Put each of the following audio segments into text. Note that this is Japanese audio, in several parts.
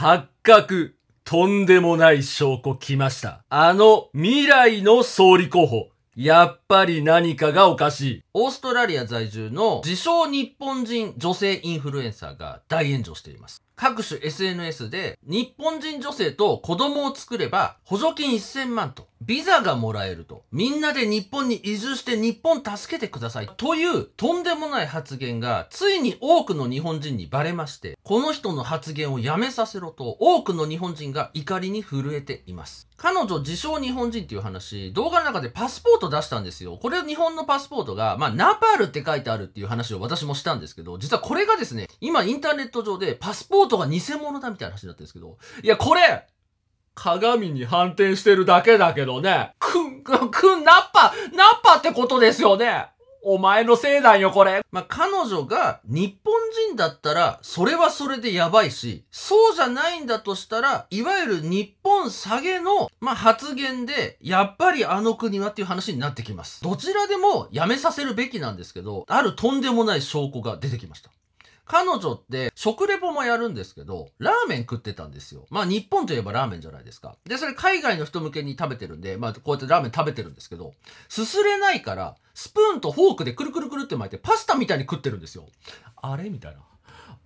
発覚。とんでもない証拠来ました。あの未来の総理候補。やっぱり何かがおかしい。オーストラリア在住の自称日本人女性インフルエンサーが大炎上しています。各種 SNS で、日本人女性と子供を作れば、補助金1000万と、ビザがもらえると、みんなで日本に移住して日本助けてください、というとんでもない発言が、ついに多くの日本人にバレまして、この人の発言をやめさせろと、多くの日本人が怒りに震えています。彼女自称日本人っていう話、動画の中でパスポート出したんですよ。これ日本のパスポートが、まあ、ナパールって書いてあるっていう話を私もしたんですけど、実はこれがですね、今インターネット上でパスポートとが偽物だみたいな話になってるんですけど、いや、これ、鏡に反転してるだけだけどね、くん、くん、ナッパ、ナッパってことですよね。お前のせいだよ、これ。ま彼女が日本人だったら、それはそれでやばいし、そうじゃないんだとしたら、いわゆる日本下げの、ま発言で、やっぱりあの国はっていう話になってきます。どちらでもやめさせるべきなんですけど、あるとんでもない証拠が出てきました。彼女って食レポもやるんですけど、ラーメン食ってたんですよ。まあ日本といえばラーメンじゃないですか。で、それ海外の人向けに食べてるんで、まあこうやってラーメン食べてるんですけど、すすれないから、スプーンとフォークでくるくるくるって巻いてパスタみたいに食ってるんですよ。あれみたいな。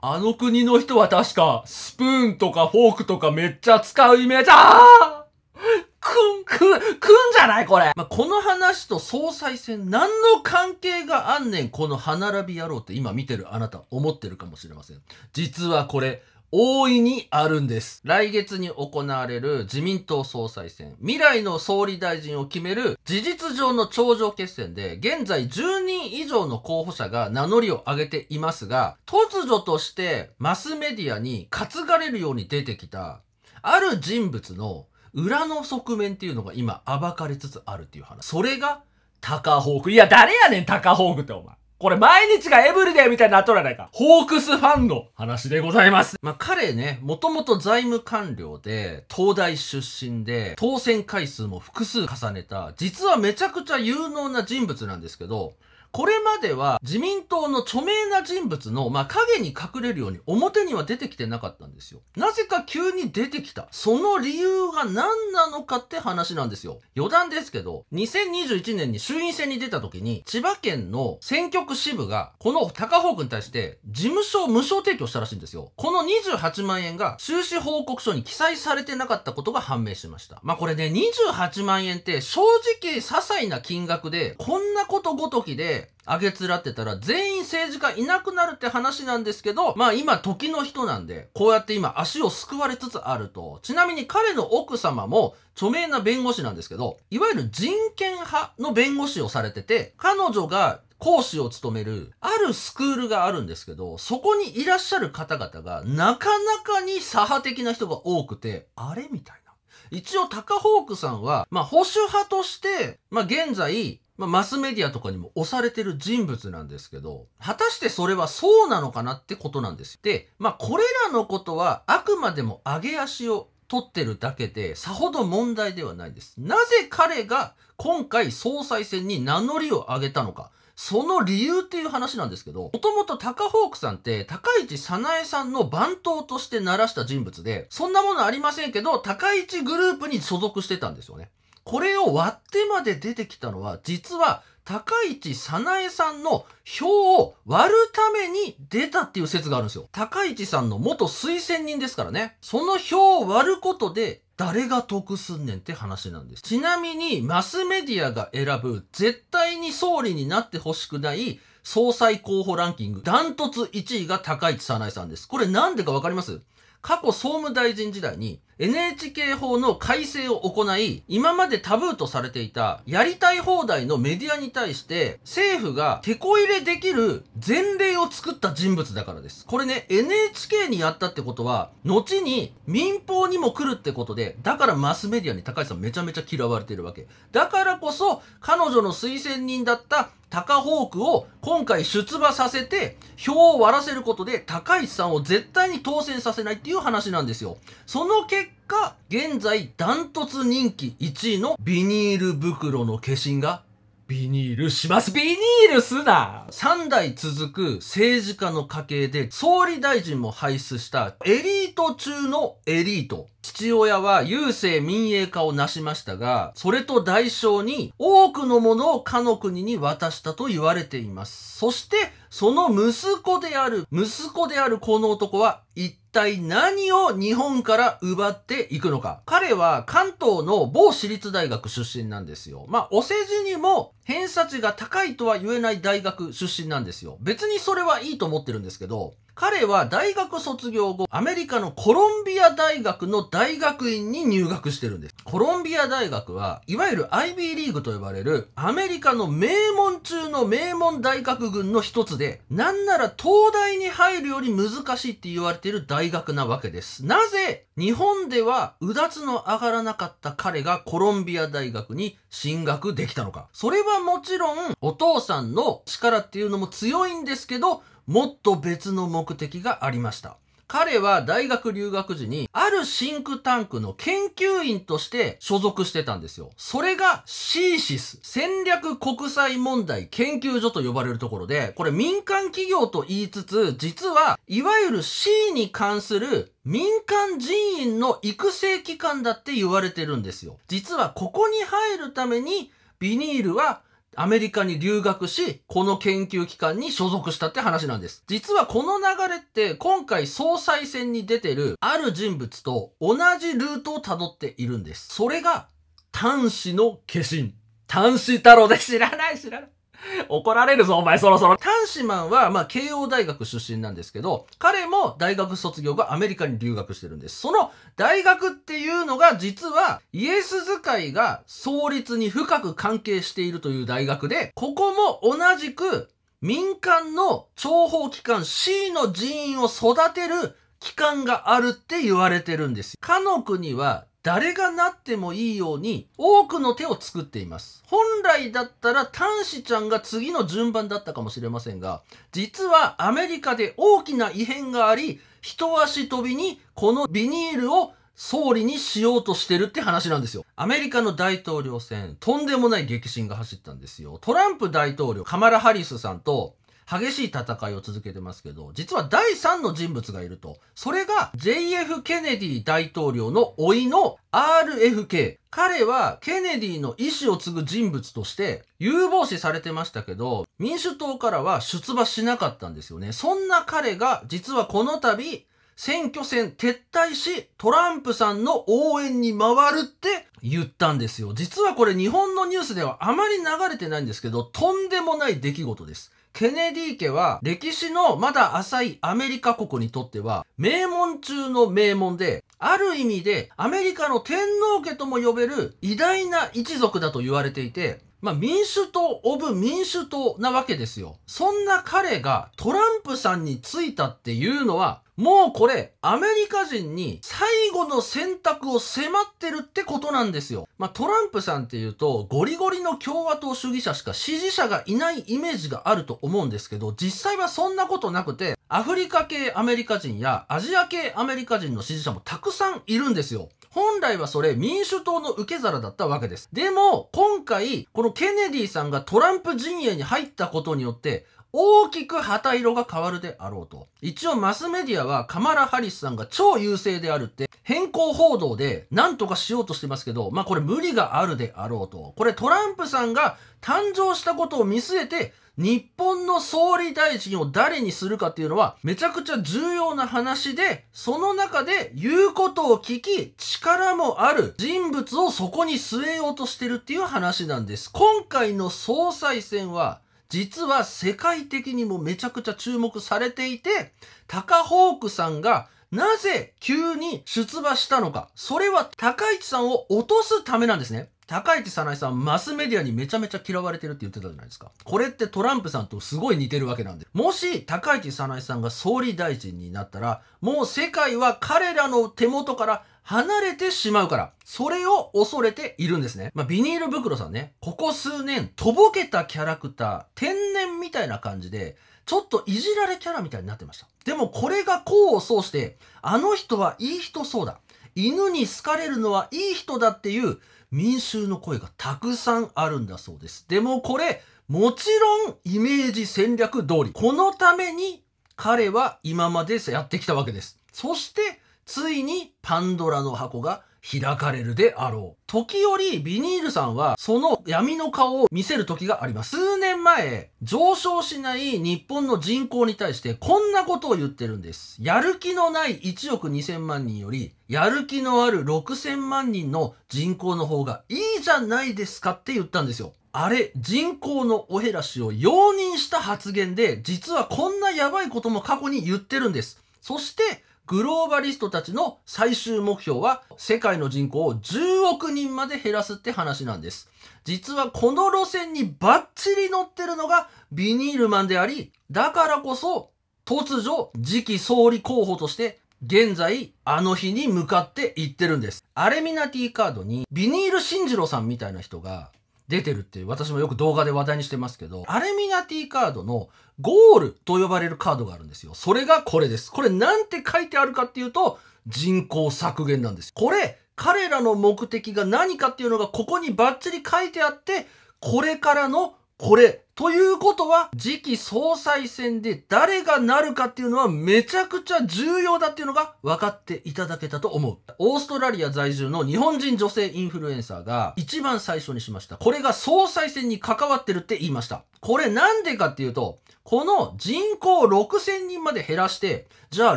あの国の人は確か、スプーンとかフォークとかめっちゃ使うイメージ、あーくん、くん、くんじゃないこれ。まあ、この話と総裁選、何の関係があんねん、この歯並び野郎って今見てるあなた、思ってるかもしれません。実はこれ、大いにあるんです。来月に行われる自民党総裁選、未来の総理大臣を決める事実上の頂上決戦で、現在10人以上の候補者が名乗りを上げていますが、突如としてマスメディアに担がれるように出てきた、ある人物の裏の側面っていうのが今暴かれつつあるっていう話。それが、タカホーク。いや、誰やねん、タカホークってお前。これ毎日がエブリデイみたいになっとらないか。ホークスファンの話でございます。まあ、彼ね、もともと財務官僚で、東大出身で、当選回数も複数重ねた、実はめちゃくちゃ有能な人物なんですけど、これまでは自民党の著名な人物の、まあ、影に隠れるように表には出てきてなかったんですよ。なぜか急に出てきた。その理由が何なのかって話なんですよ。余談ですけど、2021年に衆院選に出た時に、千葉県の選挙区支部が、この高宝君に対して、事務所を無償提供したらしいんですよ。この28万円が収支報告書に記載されてなかったことが判明しました。まあ、これね、28万円って正直些細な金額で、こんなことごときで、上あげつらってたら、全員政治家いなくなるって話なんですけど、まあ今時の人なんで、こうやって今足をすくわれつつあると。ちなみに彼の奥様も著名な弁護士なんですけど、いわゆる人権派の弁護士をされてて、彼女が講師を務める、あるスクールがあるんですけど、そこにいらっしゃる方々が、なかなかに左派的な人が多くて、あれみたいな。一応、タカホークさんは、まあ、保守派として、まあ、現在、まあ、マスメディアとかにも押されてる人物なんですけど、果たしてそれはそうなのかなってことなんです。で、まあ、これらのことはあくまでも上げ足を取ってるだけで、さほど問題ではないです。なぜ彼が今回総裁選に名乗りを上げたのか。その理由っていう話なんですけど、もともとタカホークさんって高市早苗さんの番頭として鳴らした人物で、そんなものありませんけど、高市グループに所属してたんですよね。これを割ってまで出てきたのは、実は高市早苗さんの票を割るために出たっていう説があるんですよ。高市さんの元推薦人ですからね。その票を割ることで、誰が得すんねんって話なんです。ちなみに、マスメディアが選ぶ、絶対に総理になってほしくない総裁候補ランキング、ダントツ1位が高市早苗さんです。これなんでかわかります過去総務大臣時代に NHK 法の改正を行い、今までタブーとされていた、やりたい放題のメディアに対して、政府が手こ入れできる前例を作った人物だからです。これね、NHK にやったってことは、後に民放にも来るってことで、だからマスメディアに高橋さんめちゃめちゃ嫌われてるわけ。だからこそ、彼女の推薦人だった高ホークを今回出馬させて、票を割らせることで、高市さんを絶対に当選させないっていう話なんですよ。その結結果、現在ダントツ人気1位のビニール袋の化身がビニールします。ビニールすな !3 代続く政治家の家系で総理大臣も輩出したエリート中のエリート。父親は郵政民営化を成しましたが、それと代償に多くのものをかの国に渡したと言われています。そして、その息子である、息子であるこの男は一体何を日本から奪っていくのか。彼は関東の某私立大学出身なんですよ。まあ、お世辞にも偏差値が高いとは言えない大学出身なんですよ。別にそれはいいと思ってるんですけど、彼は大学卒業後、アメリカのコロンビア大学の大学院に入学してるんです。コロンビア大学は、いわゆる IB リーグと呼ばれる、アメリカの名門中の名門大学群の一つで、なんなら東大に入るより難しいって言われている大学なわけです。なぜ、日本ではうだつの上がらなかった彼がコロンビア大学に進学できたのか。それはもちろん、お父さんの力っていうのも強いんですけど、もっと別の目的がありました。彼は大学留学時に、あるシンクタンクの研究員として所属してたんですよ。それがシーシス、戦略国際問題研究所と呼ばれるところで、これ民間企業と言いつつ、実はいわゆる C に関する民間人員の育成機関だって言われてるんですよ。実はここに入るために、ビニールはアメリカに留学し、この研究機関に所属したって話なんです。実はこの流れって今回総裁選に出てるある人物と同じルートを辿っているんです。それが、端子の化身。端子太郎で知らない知らない。怒られるぞ、お前、そろそろ。タンシマンは、まあ、慶応大学出身なんですけど、彼も大学卒業後、アメリカに留学してるんです。その大学っていうのが、実は、イエス使いが創立に深く関係しているという大学で、ここも同じく、民間の諜報機関 C の人員を育てる機関があるって言われてるんです。かの国は誰がなってもいいように多くの手を作っています。本来だったら端子ちゃんが次の順番だったかもしれませんが、実はアメリカで大きな異変があり、一足飛びにこのビニールを総理にしようとしてるって話なんですよ。アメリカの大統領選、とんでもない激震が走ったんですよ。トランプ大統領、カマラ・ハリスさんと激しい戦いを続けてますけど、実は第3の人物がいると。それが JF ケネディ大統領の老いの RFK。彼はケネディの意思を継ぐ人物として有望視されてましたけど、民主党からは出馬しなかったんですよね。そんな彼が実はこの度、選挙戦撤退し、トランプさんの応援に回るって言ったんですよ。実はこれ日本のニュースではあまり流れてないんですけど、とんでもない出来事です。ケネディ家は歴史のまだ浅いアメリカ国にとっては名門中の名門で、ある意味でアメリカの天皇家とも呼べる偉大な一族だと言われていて、まあ、民主党オブ民主党なわけですよ。そんな彼がトランプさんについたっていうのは、もうこれ、アメリカ人に最後の選択を迫ってるってことなんですよ。まあ、トランプさんっていうと、ゴリゴリの共和党主義者しか支持者がいないイメージがあると思うんですけど、実際はそんなことなくて、アフリカ系アメリカ人やアジア系アメリカ人の支持者もたくさんいるんですよ。本来はそれ民主党の受け皿だったわけです。でも、今回、このケネディさんがトランプ陣営に入ったことによって、大きく旗色が変わるであろうと。一応マスメディアはカマラ・ハリスさんが超優勢であるって変更報道で何とかしようとしてますけど、まあこれ無理があるであろうと。これトランプさんが誕生したことを見据えて日本の総理大臣を誰にするかっていうのは、めちゃくちゃ重要な話で、その中で言うことを聞き、力もある人物をそこに据えようとしてるっていう話なんです。今回の総裁選は、実は世界的にもめちゃくちゃ注目されていて、タカホークさんがなぜ急に出馬したのか。それは高市さんを落とすためなんですね。高市早苗さん、マスメディアにめちゃめちゃ嫌われてるって言ってたじゃないですか。これってトランプさんとすごい似てるわけなんで。もし、高市早苗さんが総理大臣になったら、もう世界は彼らの手元から離れてしまうから、それを恐れているんですね。まあ、ビニール袋さんね、ここ数年、とぼけたキャラクター、天然みたいな感じで、ちょっといじられキャラみたいになってました。でもこれが功を奏して、あの人はいい人そうだ。犬に好かれるのはいい人だっていう、民衆の声がたくさんあるんだそうです。でもこれ、もちろんイメージ戦略通り。このために彼は今までやってきたわけです。そして、ついにパンドラの箱が開かれるであろう。時折、ビニールさんは、その闇の顔を見せる時があります。数年前、上昇しない日本の人口に対して、こんなことを言ってるんです。やる気のない1億2000万人より、やる気のある6000万人の人口の方がいいじゃないですかって言ったんですよ。あれ、人口のお減らしを容認した発言で、実はこんなやばいことも過去に言ってるんです。そして、グローバリストたちの最終目標は世界の人口を10億人まで減らすって話なんです。実はこの路線にバッチリ乗ってるのがビニールマンであり、だからこそ突如次期総理候補として現在、あの日に向かって行ってるんです。アレミナティカードに、ビニール新次郎さんみたいな人が、出てるって私もよく動画で話題にしてますけど、アルミナティカードのゴールと呼ばれるカードがあるんですよ。それがこれです。これなんて書いてあるかっていうと、人口削減なんです。これ、彼らの目的が何かっていうのがここにバッチリ書いてあって、これからのこれ。ということは、次期総裁選で誰がなるかっていうのはめちゃくちゃ重要だっていうのが分かっていただけたと思う。オーストラリア在住の日本人女性インフルエンサーが一番最初にしました。これが総裁選に関わってるって言いました。これなんでかっていうと、この人口6000人まで減らして、じゃあ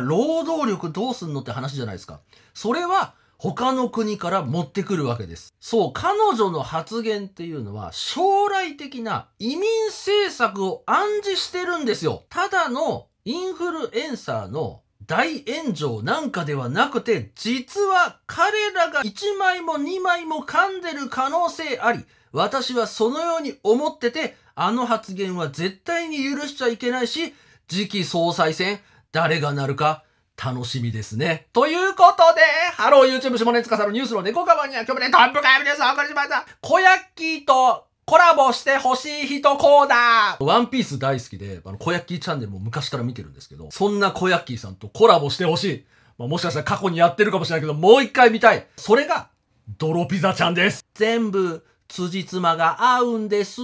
労働力どうすんのって話じゃないですか。それは他の国から持ってくるわけです。そう、彼女の発言っていうのは将来的な移民政策を暗示してるんですよ。ただのインフルエンサーの大炎上なんかではなくて、実は彼らが1枚も2枚も噛んでる可能性あり、私はそのように思ってて、あの発言は絶対に許しちゃいけないし、次期総裁選、誰がなるか楽しみですね。ということで、ハロー YouTube 下根塚さんのニュースの猫カバには今日もね、トップカイブです。お送りしました。小焼きとコラボしてほしい人コーナーワンピース大好きで、あの、小焼きチャンネルも昔から見てるんですけど、そんな小焼きさんとコラボしてほしい。まあ、もしかしたら過去にやってるかもしれないけど、もう一回見たい。それが、泥ピザちゃんです。全部、辻褄が合うんです。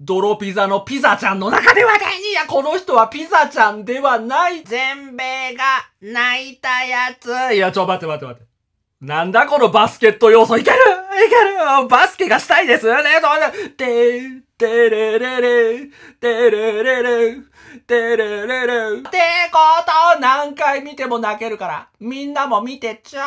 泥ピザのピザちゃんの中ではね、いや、この人はピザちゃんではない。全米が泣いたやつ。いや、ちょ、待って待って待って。なんだこのバスケット要素いけるいけるバスケがしたいですよねてー、てれれれ、てれれれ、てれれれ。ってこと何回見ても泣けるから、みんなも見てちょ。